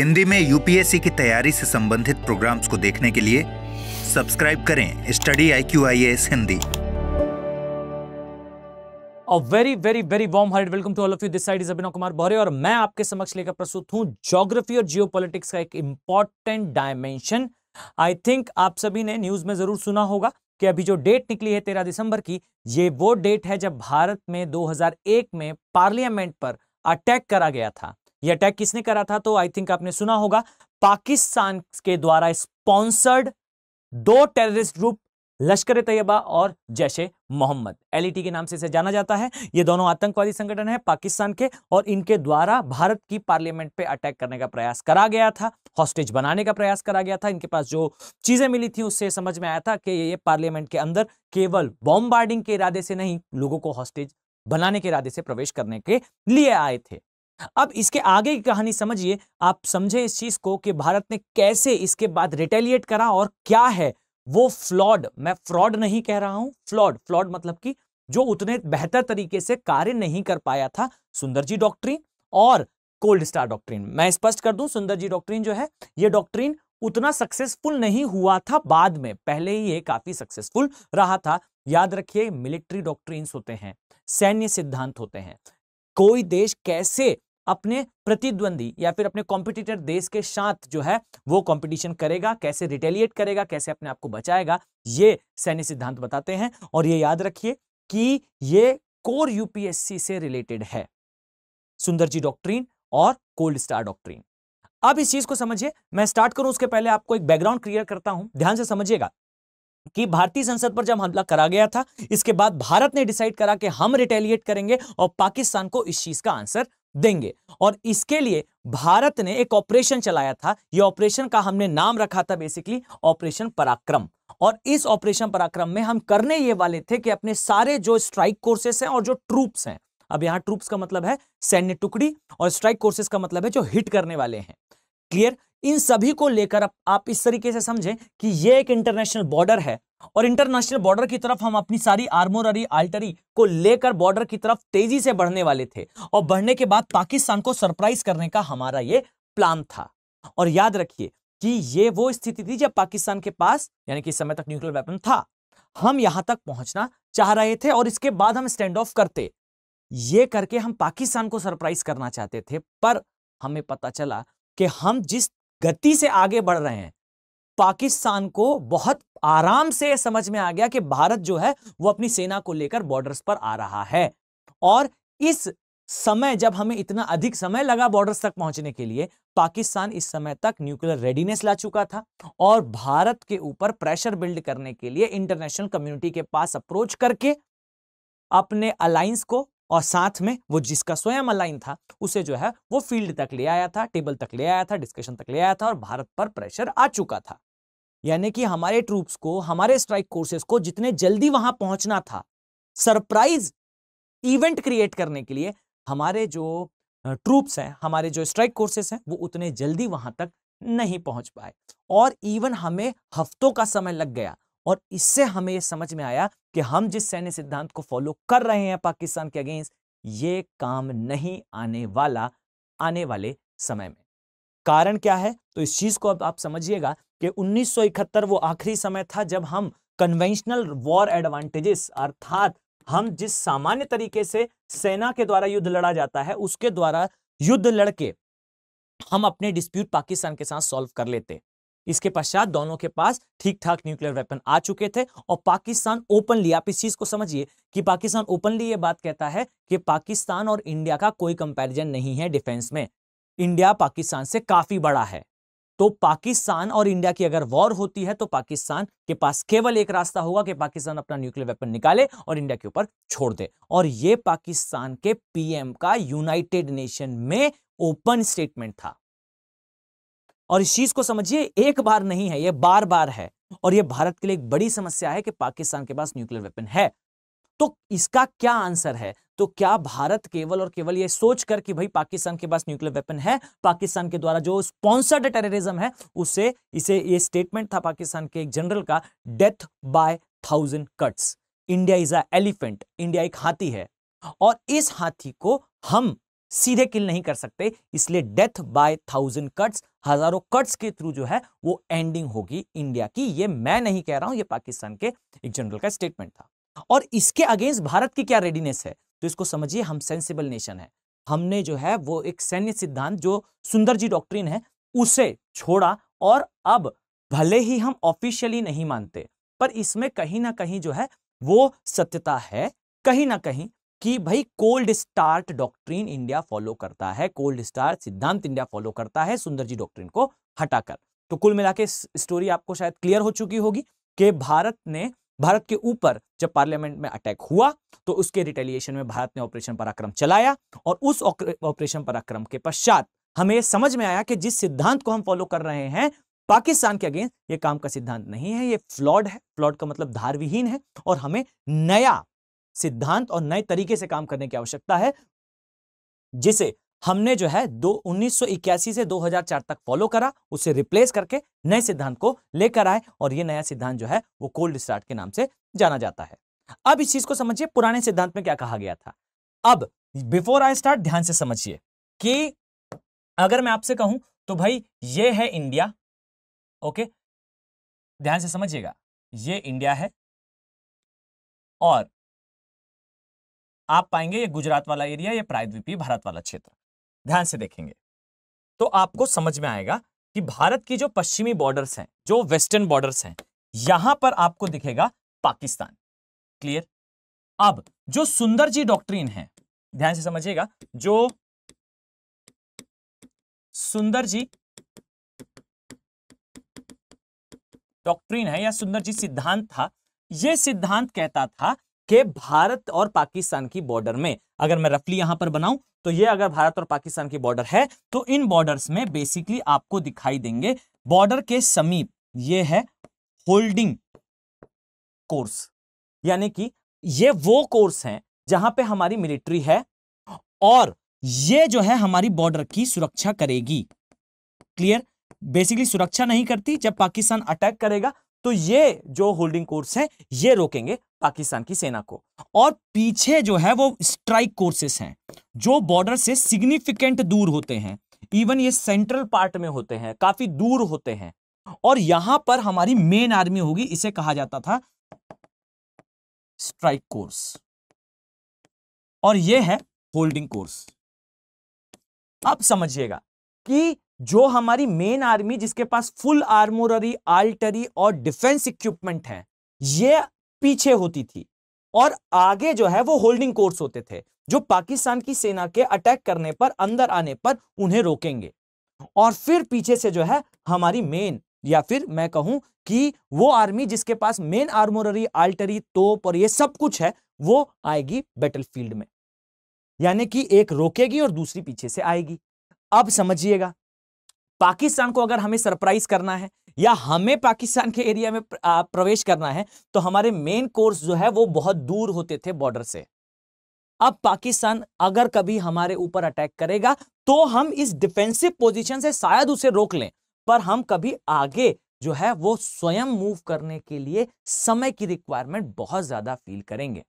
हिंदी में यूपीएससी की तैयारी से संबंधित प्रोग्राम्स को देखने के लिए सब्सक्राइब करें study I Q I S Hindi और very very very warm heart welcome to all of you this side is Abhinav Kumar Bhaure और मैं आपके समक्ष लेकर प्रस्तुत हूं ज्योग्राफी और जियोपॉलिटिक्स का एक इंपॉर्टेंट डायमेंशन आई थिंक आप सभी ने न्यूज में जरूर सुना होगा कि अभी जो डेट निकली है तेरह दिसंबर की ये वो डेट है जब भारत में 2001 में पार्लियामेंट पर अटैक करा गया था यह अटैक किसने करा था तो आई थिंक आपने सुना होगा पाकिस्तान के द्वारा स्पॉन्सर्ड दो टेररिस्ट ग्रुप लश्कर तैयबा और जैश ए मोहम्मद एलईटी e के नाम से इसे जाना जाता है ये दोनों आतंकवादी संगठन है पाकिस्तान के और इनके द्वारा भारत की पार्लियामेंट पे अटैक करने का प्रयास करा गया था हॉस्टेज बनाने का प्रयास करा गया था इनके पास जो चीजें मिली थी उससे समझ में आया था कि ये पार्लियामेंट के अंदर केवल बॉम्बार्डिंग के इरादे से नहीं लोगों को हॉस्टेज बनाने के इरादे से प्रवेश करने के लिए आए थे अब इसके आगे की कहानी समझिए आप समझें इस चीज को कि भारत ने कैसे इसके बाद रिटेलिएट करा और क्या है वो फ्लॉड मैं फ्रॉड नहीं कह रहा हूं फ्लॉड फ्लॉड मतलब कि जो उतने बेहतर तरीके से कार्य नहीं कर पाया था सुंदर जी डॉक्ट्रीन और कोल्ड स्टार डॉक्ट्रीन मैं स्पष्ट कर दूं सुंदर जी डॉक्ट्रीन जो है ये डॉक्ट्रीन उतना सक्सेसफुल नहीं हुआ था बाद में पहले ही ये काफी सक्सेसफुल रहा था याद रखिए मिलिट्री डॉक्ट्रीन होते हैं सैन्य सिद्धांत होते हैं कोई देश कैसे अपने प्रतिद्वंदी या फिर अपने कॉम्पिटिटर देश के साथ जो है वो कॉम्पिटिशन करेगा कैसे रिटेलिएट करेगा कैसे अपने आप को बचाएगा ये सैन्य सिद्धांत बताते हैं और ये याद रखिए कि ये कोर यूपीएससी से रिलेटेड है सुंदर जी डॉक्ट्रीन और कोल्ड स्टार डॉक्ट्रीन अब इस चीज को समझिए मैं स्टार्ट करूं उसके पहले आपको एक बैकग्राउंड क्लियर करता हूं ध्यान से समझिएगा कि भारतीय संसद पर जब हमला करा गया था इसके बाद भारत ने डिसाइड करा कि हम रिटेलिएट करेंगे और पाकिस्तान को इस चीज का आंसर देंगे और इसके लिए भारत ने एक ऑपरेशन चलाया था ये ऑपरेशन का हमने नाम रखा था बेसिकली ऑपरेशन पराक्रम और इस ऑपरेशन पराक्रम में हम करने ये वाले थे कि अपने सारे जो स्ट्राइक कोर्सेस हैं और जो ट्रूप्स हैं अब यहां ट्रूप्स का मतलब है सैन्य टुकड़ी और स्ट्राइक कोर्सेस का मतलब है जो हिट करने वाले हैं क्लियर इन सभी को लेकर आप इस तरीके से समझें कि ये एक इंटरनेशनल बॉर्डर है और इंटरनेशनल बॉर्डर की तरफ हम अपनी सारी आर्मोररी आल्टरी को लेकर बॉर्डर की तरफ तेजी से बढ़ने वाले थे और बढ़ने के बाद पाकिस्तान को सरप्राइज करने का हमारा ये प्लान था और याद रखिए कि ये वो स्थिति थी जब पाकिस्तान के पास यानी कि इस समय तक न्यूक्लियर वेपन था हम यहां तक पहुंचना चाह रहे थे और इसके बाद हम स्टैंड ऑफ करते ये करके हम पाकिस्तान को सरप्राइज करना चाहते थे पर हमें पता चला कि हम जिस गति से आगे बढ़ रहे हैं पाकिस्तान को बहुत आराम से समझ में आ गया कि भारत जो है वो अपनी सेना को लेकर बॉर्डर्स पर आ रहा है और इस समय जब हमें इतना अधिक समय लगा बॉर्डर्स तक पहुंचने के लिए पाकिस्तान इस समय तक न्यूक्लियर रेडीनेस ला चुका था और भारत के ऊपर प्रेशर बिल्ड करने के लिए इंटरनेशनल कम्युनिटी के पास अप्रोच करके अपने अलायंस को और साथ में वो जिसका स्वयं अलाइन था उसे जो है वो फील्ड तक ले आया था टेबल तक ले आया था डिस्कशन तक ले आया था और भारत पर प्रेशर आ चुका था यानी कि हमारे ट्रूप्स को हमारे स्ट्राइक कोर्सेस को जितने जल्दी वहां पहुंचना था सरप्राइज इवेंट क्रिएट करने के लिए हमारे जो ट्रूप्स हैं हमारे जो स्ट्राइक कोर्सेस हैं वो उतने जल्दी वहां तक नहीं पहुंच पाए और इवन हमें हफ्तों का समय लग गया और इससे हमें ये समझ में आया कि हम जिस सैन्य सिद्धांत को फॉलो कर रहे हैं पाकिस्तान के अगेंस्ट ये काम नहीं आने वाला आने वाले समय में कारण क्या है तो इस चीज को अब आप समझिएगा कि 1971 वो आखिरी समय था जब हम कन्वेंशनल वॉर एडवांटेजेस अर्थात हम जिस सामान्य तरीके से सेना के द्वारा युद्ध लड़ा जाता है उसके द्वारा युद्ध लड़के हम अपने डिस्प्यूट पाकिस्तान के साथ सॉल्व कर लेते इसके पश्चात दोनों के पास ठीक ठाक न्यूक्लियर वेपन आ चुके थे और पाकिस्तान ओपनली आप इस चीज को समझिए कि पाकिस्तान ओपनली ये बात कहता है कि पाकिस्तान और इंडिया का कोई कंपैरिजन नहीं है डिफेंस में इंडिया पाकिस्तान से काफी बड़ा है तो पाकिस्तान और इंडिया की अगर वॉर होती है तो पाकिस्तान के पास केवल एक रास्ता होगा कि पाकिस्तान अपना न्यूक्लियर वेपन निकाले और इंडिया के ऊपर छोड़ दे और यह पाकिस्तान के पीएम का यूनाइटेड नेशन में ओपन स्टेटमेंट था और इस चीज को समझिए एक बार नहीं है ये बार बार है और ये भारत के लिए एक बड़ी समस्या है कि पाकिस्तान के पास न्यूक्लियर वेपन है तो इसका क्या आंसर है तो क्या भारत केवल और केवल ये सोच कर कि भाई पाकिस्तान के पास न्यूक्लियर वेपन है पाकिस्तान के द्वारा जो स्पॉन्सर्ड टेररिज्म है उसे इसे ये स्टेटमेंट था पाकिस्तान के एक जनरल का death by thousand cuts India is a elephant India एक हाथी है और इस हाथी को हम सीधे किल नहीं कर सकते इसलिए डेथ बाय थाउजेंड कट्स हजारों कट्स के थ्रू जो है वो एंडिंग होगी इंडिया की ये मैं नहीं कह रहा हूं ये पाकिस्तान के एक जनरल का स्टेटमेंट था और इसके अगेंस्ट भारत की क्या रेडीनेस है तो इसको समझिए हम सेंसिबल नेशन है हमने जो है वो एक सैन्य सिद्धांत जो सुंदर जी डॉक्ट्रीन है उसे छोड़ा और अब भले ही हम ऑफिशियली नहीं मानते पर इसमें कहीं ना कहीं जो है वो सत्यता है कहीं ना कहीं कि भाई cold start doctrine India follow करता है कोल्ड स्टार्ट सिद्धांत इंडिया फॉलो करता है सुंदर जी डॉक्ट्रीन को हटाकर तो कुल मिला के स्टोरी आपको शायद क्लियर हो चुकी होगी कि भारत ने भारत के ऊपर जब पार्लियामेंट में अटैक हुआ तो उसके रिटेलिएशन में भारत ने ऑपरेशन पराक्रम चलाया और उस ऑपरेशन पराक्रम के पश्चात हमें समझ में आया कि जिस सिद्धांत को हम फॉलो कर रहे हैं पाकिस्तान के अगेंस्ट ये काम का सिद्धांत नहीं है ये फ्लॉड है फ्लॉड का मतलब धार विहीन है और हमें नया सिद्धांत और नए तरीके से काम करने की आवश्यकता है जिसे हमने जो है दो उन्नीस से 2004 तक फॉलो करा उसे रिप्लेस करके नए सिद्धांत को लेकर आए और ये नया सिद्धांत जो है वो कोल्ड स्टार्ट के नाम से जाना जाता है अब इस चीज को समझिए पुराने सिद्धांत में क्या कहा गया था अब बिफोर आई स्टार्ट ध्यान से समझिए कि अगर मैं आपसे कहूं तो भाई ये है इंडिया ओके ध्यान से समझिएगा ये इंडिया है और आप पाएंगे ये गुजरात वाला एरिया ये प्रायद्वीपीय भारत वाला क्षेत्र ध्यान से देखेंगे तो आपको समझ में आएगा कि भारत की जो पश्चिमी बॉर्डर्स हैं जो वेस्टर्न बॉर्डर्स हैं यहां पर आपको दिखेगा पाकिस्तान क्लियर अब जो सुंदर जी डॉक्ट्रीन है ध्यान से समझिएगा जो सुंदर जी डॉक्ट्रीन है या सुंदर जी सिद्धांत था यह सिद्धांत कहता था के भारत और पाकिस्तान की बॉर्डर में अगर मैं रफली यहां पर बनाऊं तो ये अगर भारत और पाकिस्तान की बॉर्डर है तो इन बॉर्डर्स में बेसिकली आपको दिखाई देंगे बॉर्डर के समीप ये है होल्डिंग कोर्स यानी कि ये वो कोर्स हैं जहां पे हमारी मिलिट्री है और ये जो है हमारी बॉर्डर की सुरक्षा करेगी क्लियर बेसिकली सुरक्षा नहीं करती जब पाकिस्तान अटैक करेगा तो ये जो होल्डिंग कोर्स हैं ये रोकेंगे पाकिस्तान की सेना को और पीछे जो है वो स्ट्राइक कोर्सेस हैं जो बॉर्डर से सिग्निफिकेंट दूर होते हैं इवन ये सेंट्रल पार्ट में होते हैं काफी दूर होते हैं और यहां पर हमारी मेन आर्मी होगी इसे कहा जाता था स्ट्राइक कोर्स और ये है होल्डिंग कोर्स अब समझिएगा कि जो हमारी मेन आर्मी जिसके पास फुल आर्मोररी आल्टरी और डिफेंस इक्विपमेंट है ये पीछे होती थी और आगे जो है वो होल्डिंग कोर्स होते थे जो पाकिस्तान की सेना के अटैक करने पर अंदर आने पर उन्हें रोकेंगे और फिर पीछे से जो है हमारी मेन या फिर मैं कहूं कि वो आर्मी जिसके पास मेन आर्मोररी आल्टरी तोप और ये सब कुछ है वो आएगी बैटलफील्ड में यानी कि एक रोकेगी और दूसरी पीछे से आएगी अब समझिएगा पाकिस्तान को अगर हमें सरप्राइज करना है या हमें पाकिस्तान के एरिया में प्रवेश करना है तो हमारे मेन कोर्स जो है वो बहुत दूर होते थे बॉर्डर से अब पाकिस्तान अगर कभी हमारे ऊपर अटैक करेगा तो हम इस डिफेंसिव पोजीशन से शायद उसे रोक लें पर हम कभी आगे जो है वो स्वयं मूव करने के लिए समय की रिक्वायरमेंट बहुत ज्यादा फील करेंगे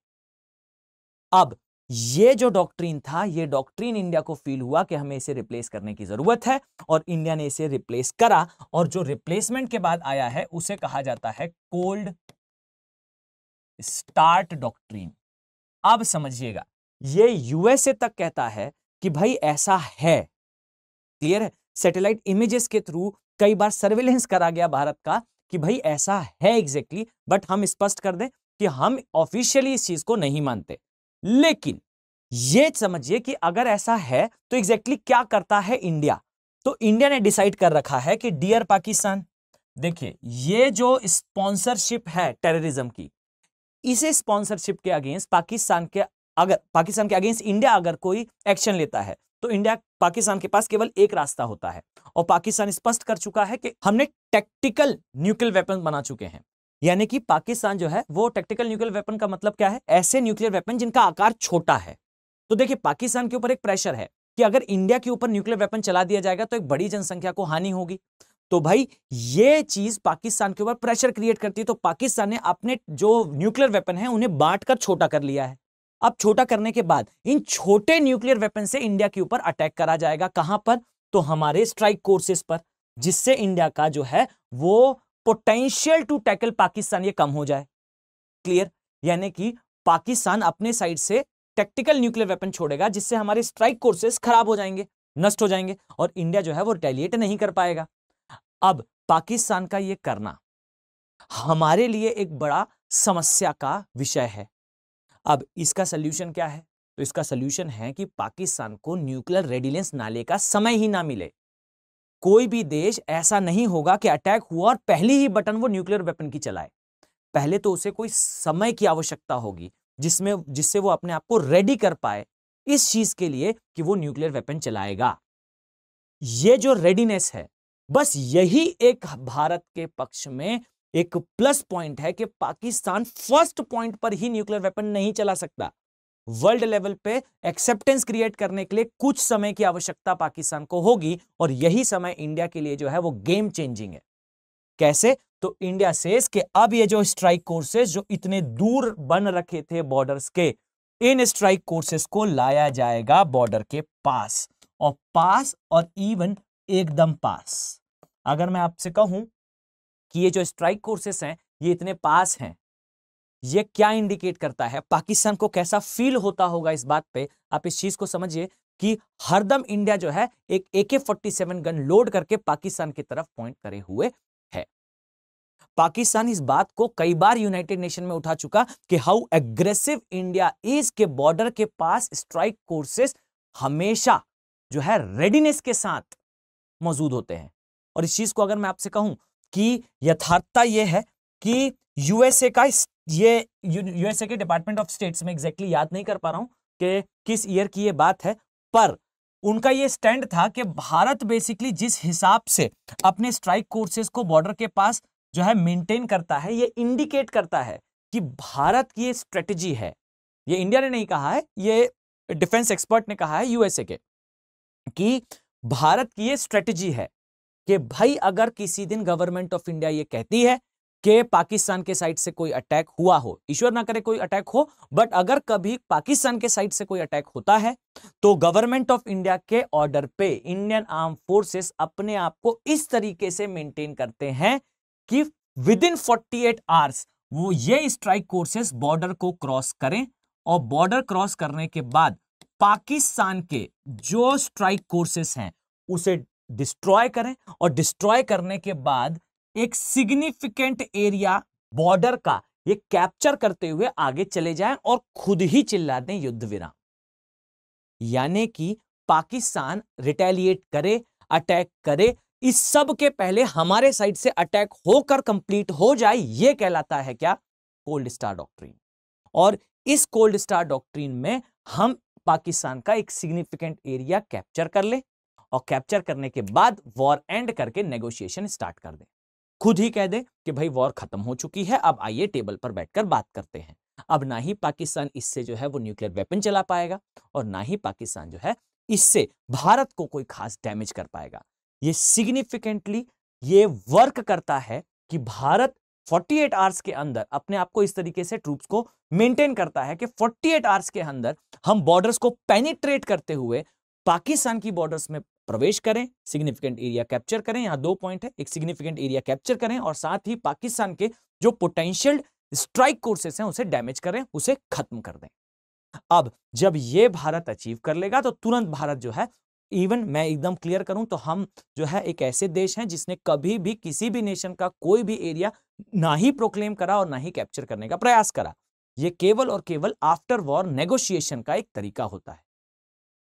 अब ये जो डॉक्ट्रीन था ये डॉक्ट्रीन इंडिया को फील हुआ कि हमें इसे रिप्लेस करने की जरूरत है और इंडिया ने इसे रिप्लेस करा और जो रिप्लेसमेंट के बाद आया है उसे कहा जाता है कोल्ड स्टार्ट डॉक्ट्रीन अब समझिएगा ये यूएसए तक कहता है कि भाई ऐसा है क्लियर है सैटेलाइट इमेजेस के थ्रू कई बार सर्वेलेंस करा गया भारत का कि भाई ऐसा है एग्जैक्टली exactly, बट हम स्पष्ट कर दें कि हम ऑफिशियली इस चीज को नहीं मानते लेकिन ये समझिए कि अगर ऐसा है तो एग्जैक्टली exactly क्या करता है इंडिया तो इंडिया ने डिसाइड कर रखा है कि डियर पाकिस्तान देखिए ये जो स्पॉन्सरशिप है टेररिज्म की इसे स्पॉन्सरशिप के अगेंस्ट पाकिस्तान के अगर पाकिस्तान के अगेंस्ट इंडिया अगर कोई एक्शन लेता है तो इंडिया पाकिस्तान के पास केवल एक रास्ता होता है और पाकिस्तान स्पष्ट कर चुका है कि हमने टेक्टिकल न्यूक्लियर वेपन बना चुके हैं यानी कि पाकिस्तान जो है वो टेक्टिकल न्यूक्लियर वेपन का मतलब क्या है ऐसे न्यूक्लियर वेपन जिनका आकार छोटा है तो देखिए पाकिस्तान के ऊपर एक प्रेशर है कि अगर इंडिया के ऊपर न्यूक्लियर वेपन चला दिया जाएगा तो एक बड़ी जनसंख्या को हानि होगी तो भाई ये चीज पाकिस्तान के ऊपर प्रेशर क्रिएट करती है तो पाकिस्तान ने अपने जो न्यूक्लियर वेपन है उन्हें बांट कर छोटा कर लिया है अब छोटा करने के बाद इन छोटे न्यूक्लियर वेपन से इंडिया के ऊपर अटैक करा जाएगा कहां पर तो हमारे स्ट्राइक कोर्सेस पर जिससे इंडिया का जो है वो पोटेंशियल टू टैकल पाकिस्तान ये कम हो जाए क्लियर यानी कि पाकिस्तान अपने साइड से टेक्टिकल न्यूक्लियर वेपन छोड़ेगा जिससे हमारे स्ट्राइक कोर्सेस खराब हो जाएंगे नष्ट हो जाएंगे और इंडिया जो है वो रिटेलिएट नहीं कर पाएगा अब पाकिस्तान का ये करना हमारे लिए एक बड़ा समस्या का विषय है अब इसका सोल्यूशन क्या है तो इसका सोल्यूशन है कि पाकिस्तान को न्यूक्लियर रेडिलेंस नाले का समय ही ना मिले कोई भी देश ऐसा नहीं होगा कि अटैक हुआ और पहले ही बटन वो न्यूक्लियर वेपन की चलाए पहले तो उसे कोई समय की आवश्यकता होगी जिसमें जिससे वो अपने आप को रेडी कर पाए इस चीज के लिए कि वो न्यूक्लियर वेपन चलाएगा ये जो रेडीनेस है बस यही एक भारत के पक्ष में एक प्लस पॉइंट है कि पाकिस्तान फर्स्ट पॉइंट पर ही न्यूक्लियर वेपन नहीं चला सकता वर्ल्ड लेवल पे एक्सेप्टेंस क्रिएट करने के लिए कुछ समय की आवश्यकता पाकिस्तान को होगी और यही समय इंडिया के लिए जो है वो गेम चेंजिंग है कैसे तो इंडिया सेज कि अब ये जो स्ट्राइक कोर्सेज जो इतने दूर बन रखे थे बॉर्डर्स के इन स्ट्राइक कोर्सेज को लाया जाएगा बॉर्डर के पास और पास और इवन एकदम पास अगर मैं आपसे कहूं कि ये जो स्ट्राइक कोर्सेस हैं ये इतने पास हैं ये क्या इंडिकेट करता है पाकिस्तान को कैसा फील होता होगा इस बात पे आप इस चीज को समझिए कि हरदम इंडिया जो है एक ए के फोर्टी सेवन गन लोड करके पाकिस्तान की तरफ पॉइंट करे हुए है पाकिस्तान इस बात को कई बार यूनाइटेड नेशन में उठा चुका कि हाउ एग्रेसिव इंडिया इज के बॉर्डर के पास स्ट्राइक कोर्सेस हमेशा जो है रेडीनेस के साथ मौजूद होते हैं और इस चीज को अगर मैं आपसे कहूं कि यथार्थता यह है कि यूएसए का ये यूएसए के डिपार्टमेंट ऑफ स्टेट्स में एग्जैक्टली exactly याद नहीं कर पा रहा हूं कि किस ईयर की ये बात है पर उनका ये स्टैंड था कि भारत बेसिकली जिस हिसाब से अपने स्ट्राइक कोर्सेज को बॉर्डर के पास जो है मेंटेन करता है ये इंडिकेट करता है कि भारत की ये स्ट्रेटजी है ये इंडिया ने नहीं कहा है ये डिफेंस एक्सपर्ट ने कहा है यूएसए के कि भारत की ये स्ट्रेटजी है कि भाई अगर किसी दिन गवर्नमेंट ऑफ इंडिया ये कहती है कि पाकिस्तान के साइड से कोई अटैक हुआ हो ईश्वर ना करे कोई अटैक हो बट अगर कभी पाकिस्तान के साइड से कोई अटैक होता है तो गवर्नमेंट ऑफ इंडिया के ऑर्डर पे इंडियन आर्म फोर्सेस अपने आप को इस तरीके से मेंटेन करते हैं कि within forty eight hours वो ये स्ट्राइक कोर्सेस बॉर्डर को क्रॉस करें और बॉर्डर क्रॉस करने के बाद पाकिस्तान के जो स्ट्राइक कोर्सेस हैं उसे डिस्ट्रॉय करें और डिस्ट्रॉय करने के बाद एक सिग्निफिकेंट एरिया बॉर्डर का ये कैप्चर करते हुए आगे चले जाएं और खुद ही चिल्ला दें युद्ध विराम यानी कि पाकिस्तान रिटेलिएट करे अटैक करे इस सब के पहले हमारे साइड से अटैक होकर कंप्लीट हो जाए यह कहलाता है क्या कोल्ड स्टार डॉक्ट्रीन और इस कोल्ड स्टार डॉक्ट्रीन में हम पाकिस्तान का एक सिग्निफिकेंट एरिया कैप्चर कर ले और कैप्चर करने के बाद वॉर एंड करके नेगोशिएशन स्टार्ट कर दें खुद ही कह दे कि भाई वॉर खत्म हो चुकी है अब आइए टेबल पर बैठकर बात करते हैं अब ना ही पाकिस्तान इससे जो है वो न्यूक्लियर वेपन चला पाएगा और ना ही पाकिस्तान जो है इससे भारत को कोई खास डैमेज कर पाएगा ये सिग्निफिकेंटली ये वर्क करता है कि भारत 48 आवर्स के अंदर अपने आप को इस तरीके से ट्रूप्स को मेंटेन करता है कि 48 आवर्स के अंदर हम बॉर्डर्स को पेनिट्रेट करते हुए पाकिस्तान की बॉर्डर्स में प्रवेश करें सिग्निफिकेंट एरिया कैप्चर करें यहाँ दो पॉइंट है एक सिग्निफिकेंट एरिया कैप्चर करें और साथ ही पाकिस्तान के जो पोटेंशियल स्ट्राइक कोर्सेस हैं उसे डैमेज करें उसे खत्म कर दें अब जब ये भारत अचीव कर लेगा तो तुरंत भारत जो है इवन मैं एकदम क्लियर करूं तो हम जो है एक ऐसे देश हैं जिसने कभी भी किसी भी नेशन का कोई भी एरिया ना ही प्रोक्लेम करा और ना ही कैप्चर करने का प्रयास करा ये केवल और केवल आफ्टर वॉर नेगोशिएशन का एक तरीका होता है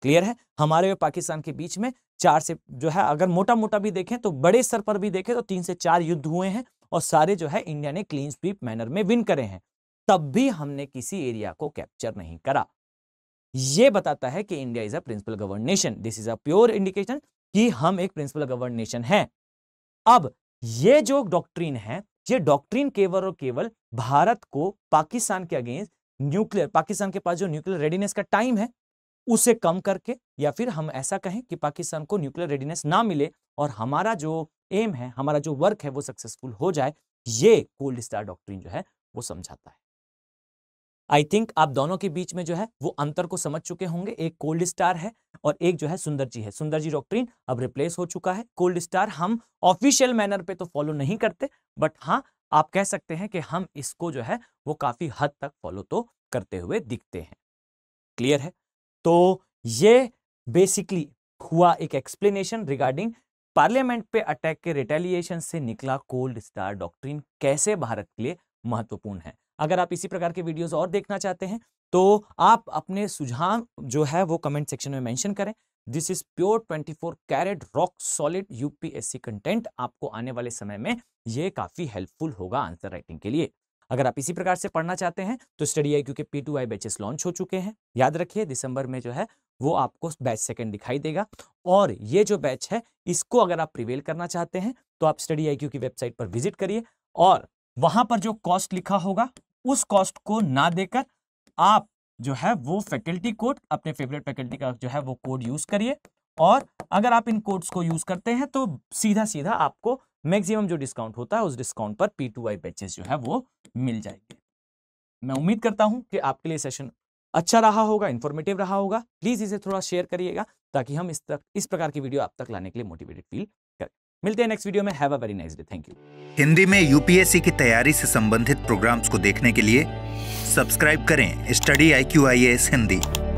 क्लियर है हमारे और पाकिस्तान के बीच में चार से जो है अगर मोटा मोटा भी देखें तो बड़े स्तर पर भी देखें तो तीन से चार युद्ध हुए हैं और सारे जो है इंडिया ने क्लीन स्वीप मैनर में विन करे हैं तब भी हमने किसी एरिया को कैप्चर नहीं करा यह बताता है कि India is a principle govern nation this is a pure indication कि हम एक प्रिंसिपल गवर्न नेशन है अब ये जो डॉक्ट्रीन है ये डॉक्ट्रीन केवल और केवल भारत को पाकिस्तान के अगेंस्ट न्यूक्लियर पाकिस्तान के पास जो न्यूक्लियर रेडीनेस का टाइम है उसे कम करके या फिर हम ऐसा कहें कि पाकिस्तान को न्यूक्लियर रेडीनेस ना मिले और हमारा जो एम है हमारा जो वर्क है वो सक्सेसफुल हो जाए ये कोल्ड स्टार डॉक्ट्रिन जो है वो समझाता है आई थिंक आप दोनों के बीच में जो है वो अंतर को समझ चुके होंगे एक कोल्ड स्टार है और एक जो है सुंदर जी है सुंदर जी डॉक्ट्रीन अब रिप्लेस हो चुका है कोल्ड स्टार हम ऑफिशियल मैनर पे तो फॉलो नहीं करते बट हाँ आप कह सकते हैं कि हम इसको जो है वो काफी हद तक फॉलो तो करते हुए दिखते हैं क्लियर है तो ये बेसिकली हुआ एक एक्सप्लेनेशन रिगार्डिंग पार्लियामेंट पे अटैक के रिटेलिएशन से निकला कोल्ड स्टार डॉक्ट्रिन कैसे भारत के लिए महत्वपूर्ण है अगर आप इसी प्रकार के वीडियोस और देखना चाहते हैं तो आप अपने सुझाव जो है वो कमेंट सेक्शन में मेंशन करें this is pure 24 carat rock solid UPSC content आपको आने वाले समय में ये काफी हेल्पफुल होगा आंसर राइटिंग के लिए अगर आप इसी प्रकार से पढ़ना चाहते हैं तो स्टडी आई क्योंकि P two I batches launch हो चुके हैं याद रखिए दिसंबर में जो है वो आपको बैच सेकंड दिखाई देगा और ये जो बैच है इसको अगर आप प्रिवेल करना चाहते हैं तो आप स्टडी आई की वेबसाइट पर विजिट करिए और वहां पर जो कॉस्ट लिखा होगा उस कॉस्ट को ना देकर आप जो है वो फैकल्टी कोड अपने फेवरेट फैकल्टी का जो है वो कोड यूज करिए और अगर आप इन कोड्स को यूज करते हैं तो सीधा सीधा आपको मैक्सिमम जो डिस्काउंट होता है उस डिस्काउंट पर पी टू आई बैचेस जो है वो मिल जाएंगे मैं उम्मीद करता हूं कि आपके लिए सेशन अच्छा रहा होगा इन्फॉर्मेटिव रहा होगा प्लीज़ इसे थोड़ा शेयर करिएगा ताकि हम इस तक इस प्रकार की वीडियो आप तक लाने के लिए मोटिवेटेड फील करें मिलते हैं नेक्स्ट वीडियो में have a very nice day thank you Hindi में यूपीएससी की तैयारी से संबंधित प्रोग्राम्स को देखने के लिए सब्सक्राइब करें study I Q I S Hindi